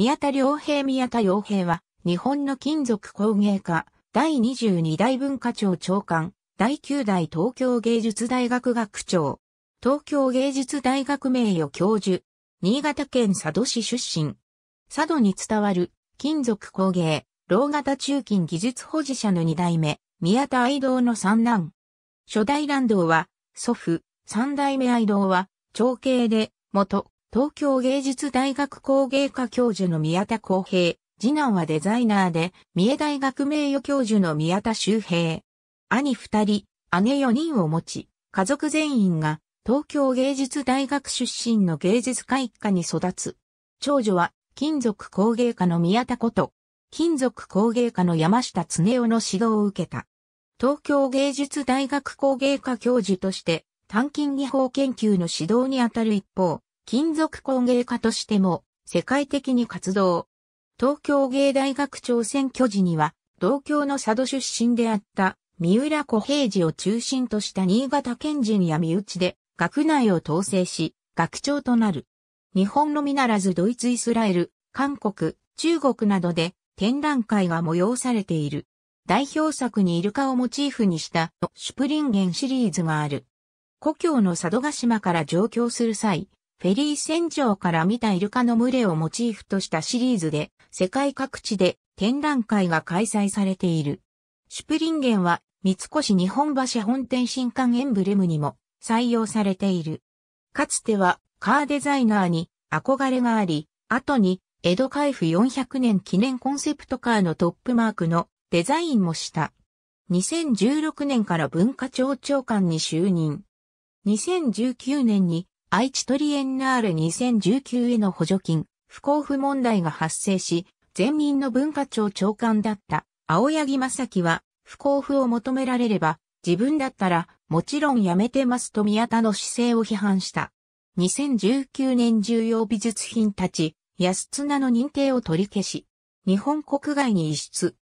宮田良平宮田良平は、日本の金属工芸家、第22代文化庁長官、第9代東京芸術大学学長、東京芸術大学名誉教授、新潟県佐渡市出身。佐渡に伝わる金属工芸、老型中金技術保持者の2代目、宮田愛道の三男。初代乱道は、祖父、三代目愛道は、長兄で、元東京芸術大学工芸科教授の宮田光平、次男はデザイナーで、三重大学名誉教授の宮田修平。兄二人、姉四人を持ち、家族全員が東京芸術大学出身の芸術家一家に育つ。長女は金属工芸科の宮田こと、金属工芸科の山下恒夫の指導を受けた。東京芸術大学工芸科教授として、単金技法研究の指導にあたる一方、金属工芸家としても世界的に活動。東京芸大学長選挙時には、同郷の佐渡出身であった三浦小平治を中心とした新潟県人や身内で学内を統制し、学長となる。日本のみならずドイツ、イスラエル、韓国、中国などで展覧会が催されている。代表作にイルカをモチーフにしたシュプリンゲンシリーズがある。故郷の佐渡島から上京する際、フェリー船上から見たイルカの群れをモチーフとしたシリーズで、世界各地で展覧会が開催されている。シュプリンゲンは、三越日本橋本店新館エンブレムにも採用されている。かつては、カーデザイナーに憧れがあり、後に、江戸開府400年記念コンセプトカーのトップマークのデザインもした。2016年から文化庁長官に就任。2019年に愛知トリエンナール2019への補助金、不交付問題が発生し、全民の文化庁長官だった青柳正樹は、不交付を求められれば、自分だったら、もちろんやめてますと宮田の姿勢を批判した。2019年重要美術品たち、安綱の認定を取り消し、日本国外に移出。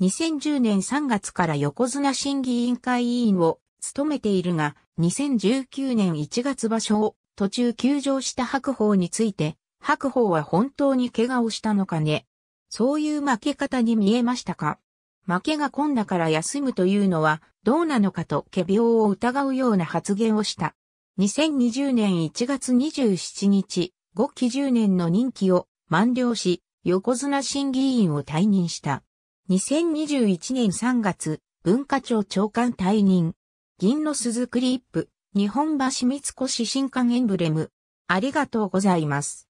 2010年3月から横綱審議委員会委員を務めているが、2019年1月場所を途中休場した白鵬について、白鵬は本当に怪我をしたのかね。そういう負け方に見えましたか負けが込んだから休むというのはどうなのかと仮病を疑うような発言をした。2020年1月27日、5期10年の任期を満了し、横綱審議員を退任した。2021年3月、文化庁長官退任。銀の鈴クリップ、日本橋三越新館エンブレム。ありがとうございます。